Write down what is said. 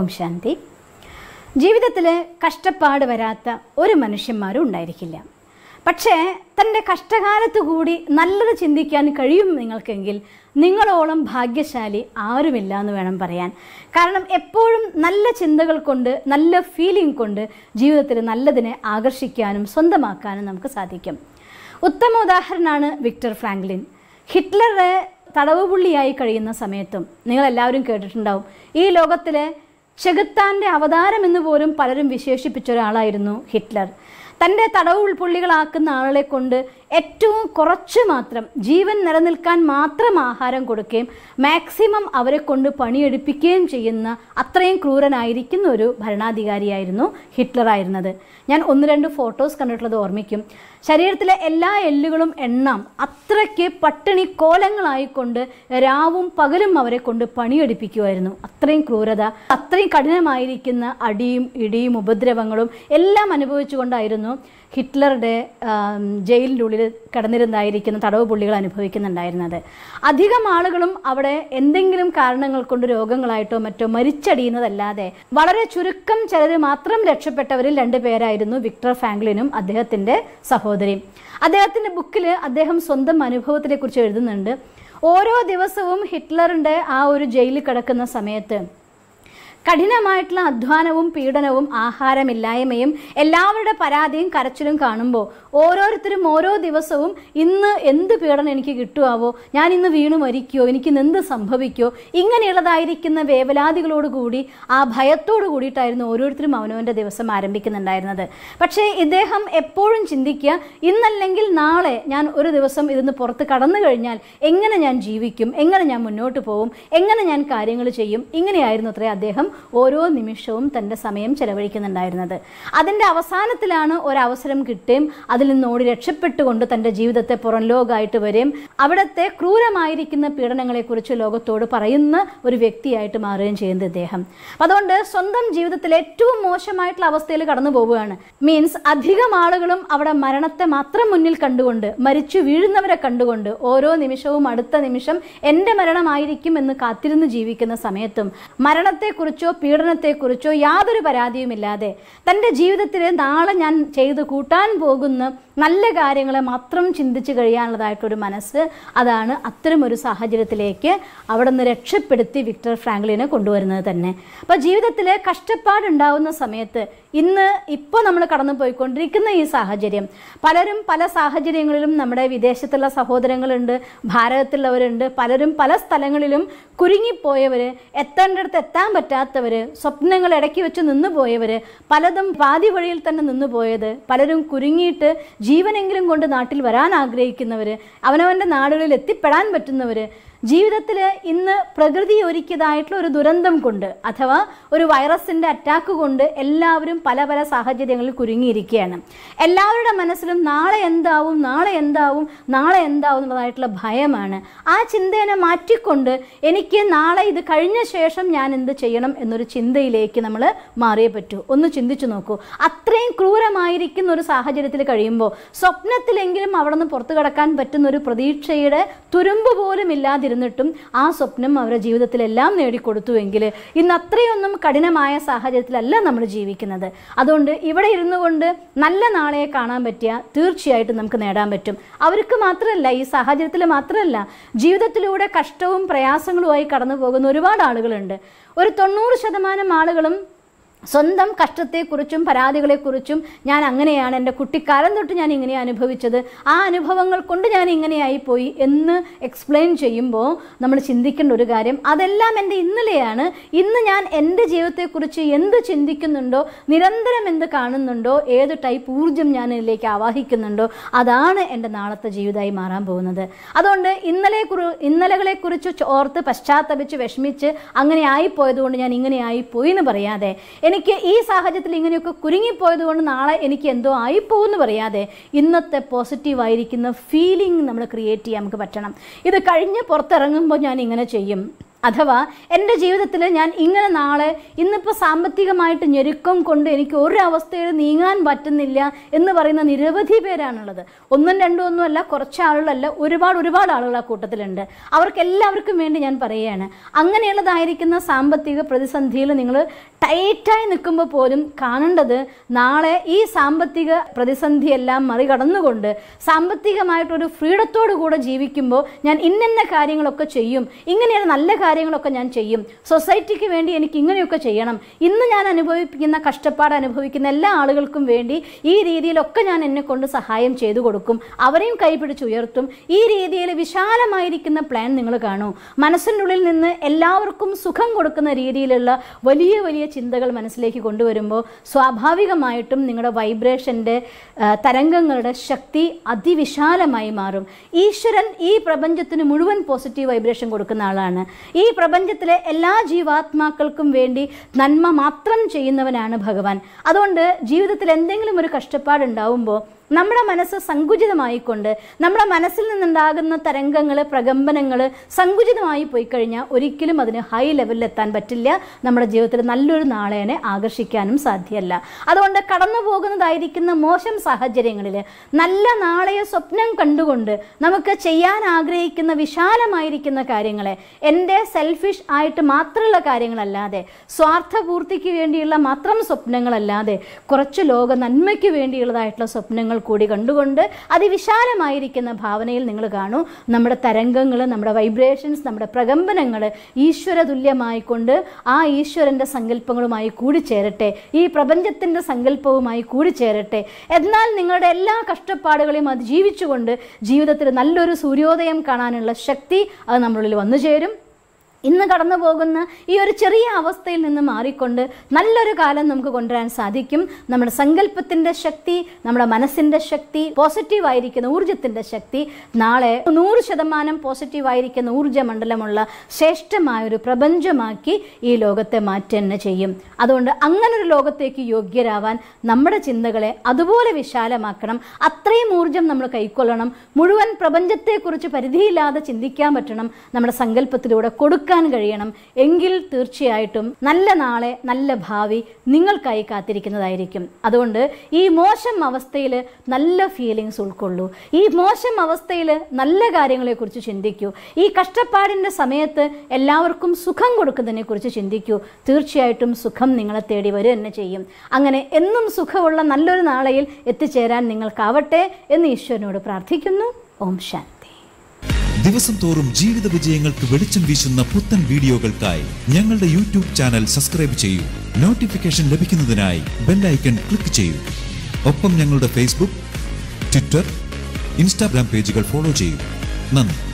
ഓം ശാന്തി ജീവിതത്തിൽ കഷ്ടപ്പാട് വരാത്ത ഒരു മനുഷ്യന്മാരും ഉണ്ടായിരിക്കില്ല പക്ഷേ തൻ്റെ കഷ്ടകാലത്ത് കൂടി നല്ലത് ചിന്തിക്കാൻ കഴിയും നിങ്ങൾക്കെങ്കിൽ നിങ്ങളോളം ഭാഗ്യശാലി ആരുമില്ല എന്ന് വേണം പറയാൻ കാരണം എപ്പോഴും നല്ല ചിന്തകൾ കൊണ്ട് നല്ല ഫീലിംഗ് കൊണ്ട് ജീവിതത്തിൽ നല്ലതിനെ ആകർഷിക്കാനും സ്വന്തമാക്കാനും നമുക്ക് സാധിക്കും ഉത്തമ ഉദാഹരണമാണ് വിക്ടർ ഫ്രാങ്ക്ലിൻ ഹിറ്റ്ലറെ തടവുപുള്ളിയായി കഴിയുന്ന സമയത്തും നിങ്ങളെല്ലാവരും കേട്ടിട്ടുണ്ടാവും ഈ ലോകത്തിലെ ഷെഗത്താൻ്റെ അവതാരം എന്ന് പോലും പലരും വിശേഷിപ്പിച്ച ഒരാളായിരുന്നു ഹിറ്റ്ലർ തൻ്റെ തടവുൾ പുള്ളികളാക്കുന്ന ആളുകളെ കൊണ്ട് ഏറ്റവും കുറച്ച് മാത്രം ജീവൻ നിലനിൽക്കാൻ മാത്രം ആഹാരം കൊടുക്കുകയും മാക്സിമം അവരെ കൊണ്ട് പണിയെടുപ്പിക്കുകയും ചെയ്യുന്ന അത്രയും ക്രൂരനായിരിക്കുന്ന ഒരു ഭരണാധികാരിയായിരുന്നു ഹിറ്റ്ലറായിരുന്നത് ഞാൻ ഒന്ന് രണ്ട് ഫോട്ടോസ് കണ്ടിട്ടുള്ളത് ഓർമ്മിക്കും ശരീരത്തിലെ എല്ലാ എല്ലുകളും എണ്ണം അത്രയ്ക്ക് പട്ടിണി കോലങ്ങളായിക്കൊണ്ട് രാവും പകലും അവരെ കൊണ്ട് പണിയെടുപ്പിക്കുമായിരുന്നു അത്രയും ക്രൂരത അത്രയും കഠിനമായിരിക്കുന്ന അടിയും ഇടിയും ഉപദ്രവങ്ങളും എല്ലാം അനുഭവിച്ചുകൊണ്ടായിരുന്നു പറയുന്നു ഹിറ്റ്ലറുടെ ജയിലിൻ്റെ ഉള്ളിൽ കിടന്നിരുന്നായിരിക്കുന്ന തടവ് പുള്ളികൾ അനുഭവിക്കുന്നുണ്ടായിരുന്നത് അധികം ആളുകളും അവിടെ എന്തെങ്കിലും കാരണങ്ങൾ കൊണ്ട് രോഗങ്ങളായിട്ടോ മറ്റോ മരിച്ചടിയുന്നതല്ലാതെ വളരെ ചുരുക്കം ചിലർ മാത്രം രക്ഷപ്പെട്ടവരിൽ രണ്ടുപേരായിരുന്നു വിക്ടർ ഫാങ്ക്ലിനും അദ്ദേഹത്തിൻ്റെ സഹോദരിയും അദ്ദേഹത്തിൻ്റെ ബുക്കിൽ അദ്ദേഹം സ്വന്തം അനുഭവത്തെക്കുറിച്ച് എഴുതുന്നുണ്ട് ഓരോ ദിവസവും ഹിറ്റ്ലറിൻ്റെ ആ ഒരു ജയിലിൽ കിടക്കുന്ന സമയത്ത് കഠിനമായിട്ടുള്ള അധ്വാനവും പീഡനവും ആഹാരമില്ലായ്മയും എല്ലാവരുടെ പരാതിയും കരച്ചിലും കാണുമ്പോൾ ഓരോരുത്തരും ഓരോ ദിവസവും ഇന്ന് എന്ത് പീഡനം എനിക്ക് കിട്ടുമാവോ ഞാൻ ഇന്ന് വീണു മരിക്കുമോ എനിക്കിന്ന് എന്ത് സംഭവിക്കുമോ ഇങ്ങനെയുള്ളതായിരിക്കുന്ന വേവലാതികളോടുകൂടി ആ ഭയത്തോടു കൂടിയിട്ടായിരുന്നു ഓരോരുത്തരും അവനവൻ്റെ ദിവസം ആരംഭിക്കുന്നുണ്ടായിരുന്നത് പക്ഷേ ഇദ്ദേഹം എപ്പോഴും ചിന്തിക്കുക ഇന്നല്ലെങ്കിൽ നാളെ ഞാൻ ഒരു ദിവസം ഇതിന്ന് പുറത്ത് കടന്നു കഴിഞ്ഞാൽ എങ്ങനെ ഞാൻ ജീവിക്കും എങ്ങനെ ഞാൻ മുന്നോട്ട് പോകും എങ്ങനെ ഞാൻ കാര്യങ്ങൾ ചെയ്യും ഇങ്ങനെയായിരുന്നു അത്രേ അദ്ദേഹം ഓരോ നിമിഷവും തൻ്റെ സമയം ചെലവഴിക്കുന്നുണ്ടായിരുന്നത് അതിൻ്റെ അവസാനത്തിലാണ് ഒരവസരം കിട്ടുകയും അതിൽ നിന്ന് ഓടി രക്ഷപ്പെട്ടുകൊണ്ട് തൻ്റെ ജീവിതത്തെ പുറം ലോകമായിട്ട് വരികയും അവിടുത്തെ ക്രൂരമായിരിക്കുന്ന പീഡനങ്ങളെക്കുറിച്ച് ലോകത്തോട് പറയുന്ന ഒരു വ്യക്തിയായിട്ട് മാറുകയും ചെയ്യുന്നത് ഇദ്ദേഹം അതുകൊണ്ട് സ്വന്തം ജീവിതത്തിലെ ഏറ്റവും മോശമായിട്ടുള്ള അവസ്ഥയിൽ കടന്നു പോവുകയാണ് മീൻസ് അധികം ആളുകളും അവിടെ മരണത്തെ മാത്രം മുന്നിൽ കണ്ടുകൊണ്ട് മരിച്ചു വീഴുന്നവരെ കണ്ടുകൊണ്ട് ഓരോ നിമിഷവും അടുത്ത നിമിഷം എൻ്റെ മരണമായിരിക്കും എന്ന് കാത്തിരുന്ന് ജീവിക്കുന്ന സമയത്തും മരണത്തെക്കുറിച്ച് കുറിച്ചോ പീഡനത്തെക്കുറിച്ചോ യാതൊരു പരാതിയുമില്ലാതെ തൻ്റെ ജീവിതത്തിൽ നാളെ ഞാൻ ചെയ്തു കൂട്ടാൻ പോകുന്ന നല്ല കാര്യങ്ങളെ മാത്രം ചിന്തിച്ചു കഴിയാനുള്ളതായിട്ടൊരു മനസ്സ് അതാണ് അത്തരമൊരു സാഹചര്യത്തിലേക്ക് അവിടെ നിന്ന് രക്ഷപ്പെടുത്തി വിക്ടർ ഫ്രാങ്ക്ലിനെ കൊണ്ടുവരുന്നത് തന്നെ അപ്പോൾ ജീവിതത്തിൽ കഷ്ടപ്പാടുണ്ടാവുന്ന സമയത്ത് ഇന്ന് ഇപ്പോൾ നമ്മൾ കടന്നു പോയിക്കൊണ്ടിരിക്കുന്ന ഈ സാഹചര്യം പലരും പല സാഹചര്യങ്ങളിലും നമ്മുടെ വിദേശത്തുള്ള സഹോദരങ്ങളുണ്ട് ഭാരതത്തിലുള്ളവരുണ്ട് പലരും പല സ്ഥലങ്ങളിലും കുരുങ്ങിപ്പോയവർ എത്തേണ്ടടുത്ത് എത്താൻ പറ്റാത്ത ഇല്ലാത്തവർ സ്വപ്നങ്ങൾ ഇടയ്ക്ക് വെച്ച് പോയവർ പലതും പാതി വഴിയിൽ തന്നെ പോയത് പലരും കുരുങ്ങിയിട്ട് ജീവനെങ്കിലും കൊണ്ട് നാട്ടിൽ വരാൻ ആഗ്രഹിക്കുന്നവർ അവനവൻ്റെ നാടുകളിൽ എത്തിപ്പെടാൻ പറ്റുന്നവർ ജീവിതത്തിൽ ഇന്ന് പ്രകൃതി ഒരുക്കിയതായിട്ടുള്ള ഒരു ദുരന്തം കൊണ്ട് അഥവാ ഒരു വൈറസിൻ്റെ അറ്റാക്ക് കൊണ്ട് എല്ലാവരും പല പല സാഹചര്യങ്ങളിൽ കുരുങ്ങിയിരിക്കുകയാണ് എല്ലാവരുടെ മനസ്സിലും നാളെ എന്താവും നാളെ എന്താവും നാളെ എന്താവും എന്നുള്ളതായിട്ടുള്ള ഭയമാണ് ആ ചിന്തയെ മാറ്റിക്കൊണ്ട് എനിക്ക് നാളെ ഇത് കഴിഞ്ഞ ശേഷം ഞാൻ എന്ത് ചെയ്യണം എന്നൊരു ചിന്തയിലേക്ക് നമ്മൾ മാറിയേ പറ്റൂ ഒന്ന് ചിന്തിച്ചു നോക്കൂ അത്രയും ക്രൂരമായിരിക്കുന്ന ഒരു സാഹചര്യത്തിൽ കഴിയുമ്പോൾ സ്വപ്നത്തിലെങ്കിലും അവിടെ നിന്ന് പുറത്തു കടക്കാൻ പറ്റുന്ന ഒരു പ്രതീക്ഷയുടെ തുരുമ്പ് പോലും ഇല്ലാതിരിക്കും ഇരുന്നിട്ടും ആ സ്വപ്നം അവരുടെ ജീവിതത്തിലെല്ലാം നേടിക്കൊടുത്തുവെങ്കിൽ ഇന്ന് അത്രയൊന്നും കഠിനമായ സാഹചര്യത്തിലല്ല നമ്മൾ ജീവിക്കുന്നത് അതുകൊണ്ട് ഇവിടെ ഇരുന്നു കൊണ്ട് നല്ല നാളെ കാണാൻ പറ്റിയ തീർച്ചയായിട്ടും നമുക്ക് നേടാൻ പറ്റും അവർക്ക് മാത്രമല്ല ഈ സാഹചര്യത്തിൽ മാത്രമല്ല ജീവിതത്തിലൂടെ കഷ്ടവും പ്രയാസങ്ങളുമായി കടന്നു പോകുന്ന ഒരുപാട് ആളുകളുണ്ട് ഒരു തൊണ്ണൂറ് ശതമാനം ആളുകളും സ്വന്തം കഷ്ടത്തെക്കുറിച്ചും പരാതികളെക്കുറിച്ചും ഞാൻ അങ്ങനെയാണ് എൻ്റെ കുട്ടിക്കാലം തൊട്ട് ഞാൻ ഇങ്ങനെ അനുഭവിച്ചത് ആ അനുഭവങ്ങൾ കൊണ്ട് ഞാൻ ഇങ്ങനെയായി പോയി എന്ന് എക്സ്പ്ലെയിൻ ചെയ്യുമ്പോൾ നമ്മൾ ചിന്തിക്കേണ്ട ഒരു കാര്യം അതെല്ലാം എൻ്റെ ഇന്നലെയാണ് ഇന്ന് ഞാൻ എൻ്റെ ജീവിതത്തെക്കുറിച്ച് എന്ത് ചിന്തിക്കുന്നുണ്ടോ നിരന്തരം എന്ത് കാണുന്നുണ്ടോ ഏത് ടൈപ്പ് ഊർജം ഞാൻ ഇതിലേക്ക് ആവാഹിക്കുന്നുണ്ടോ അതാണ് എൻ്റെ നാളത്തെ ജീവിതമായി മാറാൻ പോകുന്നത് അതുകൊണ്ട് ഇന്നലെ കുറി ഇന്നലകളെക്കുറിച്ച് ഓർത്ത് പശ്ചാത്തപിച്ച് വിഷമിച്ച് അങ്ങനെ ആയിപ്പോയതുകൊണ്ട് ഞാൻ ഇങ്ങനെ പോയി എന്ന് പറയാതെ എനിക്ക് ഈ സാഹചര്യത്തിൽ ഇങ്ങനെയൊക്കെ കുരുങ്ങിപ്പോയത് കൊണ്ട് നാളെ എനിക്ക് എന്തോ എന്ന് പറയാതെ ഇന്നത്തെ പോസിറ്റീവായിരിക്കുന്ന ഫീലിംഗ് നമ്മൾ ക്രിയേറ്റ് ചെയ്യാൻ നമുക്ക് പറ്റണം ഇത് കഴിഞ്ഞ് പുറത്തിറങ്ങുമ്പോൾ ഞാൻ ഇങ്ങനെ ചെയ്യും അഥവാ എൻ്റെ ജീവിതത്തിൽ ഞാൻ ഇങ്ങനെ നാളെ ഇന്നിപ്പോൾ സാമ്പത്തികമായിട്ട് ഞെരുക്കം കൊണ്ട് എനിക്ക് ഒരു അവസ്ഥയിൽ നീങ്ങാൻ പറ്റുന്നില്ല എന്ന് പറയുന്ന നിരവധി പേരാണുള്ളത് ഒന്നും രണ്ടും അല്ല കുറച്ച് ആളുകളല്ല ഒരുപാട് ഒരുപാട് ആളുകൾ ആ കൂട്ടത്തിലുണ്ട് അവർക്കെല്ലാവർക്കും വേണ്ടി ഞാൻ പറയുകയാണ് അങ്ങനെയുള്ളതായിരിക്കുന്ന സാമ്പത്തിക പ്രതിസന്ധിയിൽ നിങ്ങൾ ടൈറ്റായി നിൽക്കുമ്പോൾ പോലും കാണേണ്ടത് നാളെ ഈ സാമ്പത്തിക പ്രതിസന്ധിയെല്ലാം മറികടന്നുകൊണ്ട് സാമ്പത്തികമായിട്ടൊരു ഫ്രീഡത്തോടു കൂടെ ജീവിക്കുമ്പോൾ ഞാൻ ഇന്നെന്ന കാര്യങ്ങളൊക്കെ ചെയ്യും ഇങ്ങനെയുള്ള നല്ല കാര്യങ്ങളൊക്കെ ഞാൻ ചെയ്യും സൊസൈറ്റിക്ക് വേണ്ടി എനിക്ക് ഇങ്ങനെയൊക്കെ ചെയ്യണം ഇന്ന് ഞാൻ അനുഭവിക്കുന്ന കഷ്ടപ്പാട് അനുഭവിക്കുന്ന എല്ലാ ആളുകൾക്കും വേണ്ടി ഈ രീതിയിലൊക്കെ ഞാൻ എന്നെ കൊണ്ട് സഹായം ചെയ്തു കൊടുക്കും അവരെയും ഉയർത്തും ഈ രീതിയിൽ വിശാലമായിരിക്കുന്ന പ്ലാൻ നിങ്ങൾ കാണൂ മനസ്സിൻ്റെ ഉള്ളിൽ നിന്ന് എല്ലാവർക്കും സുഖം കൊടുക്കുന്ന രീതിയിലുള്ള വലിയ വലിയ ചിന്തകൾ മനസ്സിലേക്ക് കൊണ്ടുവരുമ്പോൾ സ്വാഭാവികമായിട്ടും നിങ്ങളുടെ വൈബ്രേഷൻ്റെ തരംഗങ്ങളുടെ ശക്തി അതിവിശാലമായി മാറും ഈശ്വരൻ ഈ പ്രപഞ്ചത്തിന് മുഴുവൻ പോസിറ്റീവ് വൈബ്രേഷൻ കൊടുക്കുന്ന ആളാണ് ഈ പ്രപഞ്ചത്തിലെ എല്ലാ ജീവാത്മാക്കൾക്കും വേണ്ടി നന്മ മാത്രം ചെയ്യുന്നവനാണ് ഭഗവാൻ അതുകൊണ്ട് ജീവിതത്തിൽ എന്തെങ്കിലും ഒരു കഷ്ടപ്പാടുണ്ടാവുമ്പോൾ നമ്മുടെ മനസ്സ് സങ്കുചിതമായിക്കൊണ്ട് നമ്മുടെ മനസ്സിൽ നിന്നുണ്ടാകുന്ന തരംഗങ്ങൾ പ്രകമ്പനങ്ങൾ സങ്കുചിതമായി പോയി കഴിഞ്ഞാൽ ഒരിക്കലും അതിന് ഹൈ ലെവലിൽ എത്താൻ പറ്റില്ല നമ്മുടെ ജീവിതത്തിൽ നല്ലൊരു നാളേനെ ആകർഷിക്കാനും സാധ്യമല്ല അതുകൊണ്ട് കടന്നു പോകുന്നതായിരിക്കുന്ന മോശം സാഹചര്യങ്ങളിൽ നല്ല നാളെയെ സ്വപ്നം കണ്ടുകൊണ്ട് നമുക്ക് ചെയ്യാൻ ആഗ്രഹിക്കുന്ന വിശാലമായിരിക്കുന്ന കാര്യങ്ങളെ എൻ്റെ സെൽഫിഷ് ആയിട്ട് മാത്രമുള്ള കാര്യങ്ങളല്ലാതെ സ്വാർത്ഥപൂർത്തിക്ക് വേണ്ടിയുള്ള മാത്രം സ്വപ്നങ്ങളല്ലാതെ കുറച്ച് ലോക നന്മയ്ക്ക് വേണ്ടിയുള്ളതായിട്ടുള്ള സ്വപ്നങ്ങൾ കൂടി കണ്ടുകൊണ്ട് അതിവിശാലമായിരിക്കുന്ന ഭാവനയിൽ നിങ്ങൾ കാണൂ നമ്മുടെ തരംഗങ്ങൾ നമ്മുടെ വൈബ്രേഷൻസ് നമ്മുടെ പ്രകമ്പനങ്ങൾ ഈശ്വര തുല്യമായിക്കൊണ്ട് ആ ഈശ്വരൻ്റെ സങ്കല്പങ്ങളുമായി കൂടിച്ചേരട്ടെ ഈ പ്രപഞ്ചത്തിൻ്റെ സങ്കല്പവുമായി കൂടിച്ചേരട്ടെ എന്നാൽ നിങ്ങളുടെ എല്ലാ കഷ്ടപ്പാടുകളെയും അത് ജീവിച്ചുകൊണ്ട് ജീവിതത്തിൽ നല്ലൊരു സൂര്യോദയം കാണാനുള്ള ശക്തി അത് നമ്മളിൽ വന്നു ചേരും ഇന്ന് കടന്നു പോകുന്ന ഈ ഒരു ചെറിയ അവസ്ഥയിൽ നിന്ന് മാറിക്കൊണ്ട് നല്ലൊരു കാലം നമുക്ക് കൊണ്ടുവരാൻ സാധിക്കും നമ്മുടെ സങ്കല്പത്തിന്റെ ശക്തി നമ്മുടെ മനസ്സിന്റെ ശക്തി പോസിറ്റീവ് ആയിരിക്കുന്ന ഊർജത്തിന്റെ ശക്തി നാളെ നൂറ് ശതമാനം ഊർജ ഊർജ്ജമണ്ഡലമുള്ള ശ്രേഷ്ഠമായൊരു പ്രപഞ്ചമാക്കി ഈ ലോകത്തെ മാറ്റന്നെ തന്നെ ചെയ്യും അതുകൊണ്ട് അങ്ങനൊരു ലോകത്തേക്ക് യോഗ്യരാവാൻ നമ്മുടെ ചിന്തകളെ അതുപോലെ വിശാലമാക്കണം അത്രയും ഊർജം നമ്മൾ കൈക്കൊള്ളണം മുഴുവൻ പ്രപഞ്ചത്തെക്കുറിച്ച് പരിധിയില്ലാതെ ചിന്തിക്കാൻ പറ്റണം നമ്മുടെ സങ്കല്പത്തിലൂടെ കൊടുക്കുക ഓർക്കാൻ കഴിയണം എങ്കിൽ തീർച്ചയായിട്ടും നല്ല നാളെ നല്ല ഭാവി നിങ്ങൾക്കായി കാത്തിരിക്കുന്നതായിരിക്കും അതുകൊണ്ട് ഈ മോശം അവസ്ഥയിൽ നല്ല ഫീലിങ്സ് ഉൾക്കൊള്ളൂ ഈ മോശം അവസ്ഥയിൽ നല്ല കാര്യങ്ങളെക്കുറിച്ച് ചിന്തിക്കൂ ഈ കഷ്ടപ്പാടിൻ്റെ സമയത്ത് എല്ലാവർക്കും സുഖം കൊടുക്കുന്നതിനെക്കുറിച്ച് ചിന്തിക്കൂ തീർച്ചയായിട്ടും സുഖം നിങ്ങളെ തേടി വരും തന്നെ ചെയ്യും അങ്ങനെ എന്നും സുഖമുള്ള നല്ലൊരു നാളെയിൽ എത്തിച്ചേരാൻ നിങ്ങൾക്കാവട്ടെ എന്ന് ഈശ്വരനോട് പ്രാർത്ഥിക്കുന്നു ഓം ശാന്തി ദിവസം തോറും ജീവിത വിജയങ്ങൾക്ക് വെളിച്ചം വീശുന്ന പുത്തൻ വീഡിയോകൾക്കായി ഞങ്ങളുടെ യൂട്യൂബ് ചാനൽ സബ്സ്ക്രൈബ് ചെയ്യൂ നോട്ടിഫിക്കേഷൻ ലഭിക്കുന്നതിനായി ബെല്ലൈക്കൺ ക്ലിക്ക് ചെയ്യൂ ഒപ്പം ഞങ്ങളുടെ ഫേസ്ബുക്ക് ട്വിറ്റർ ഇൻസ്റ്റാഗ്രാം പേജുകൾ ഫോളോ ചെയ്യൂ നന്ദി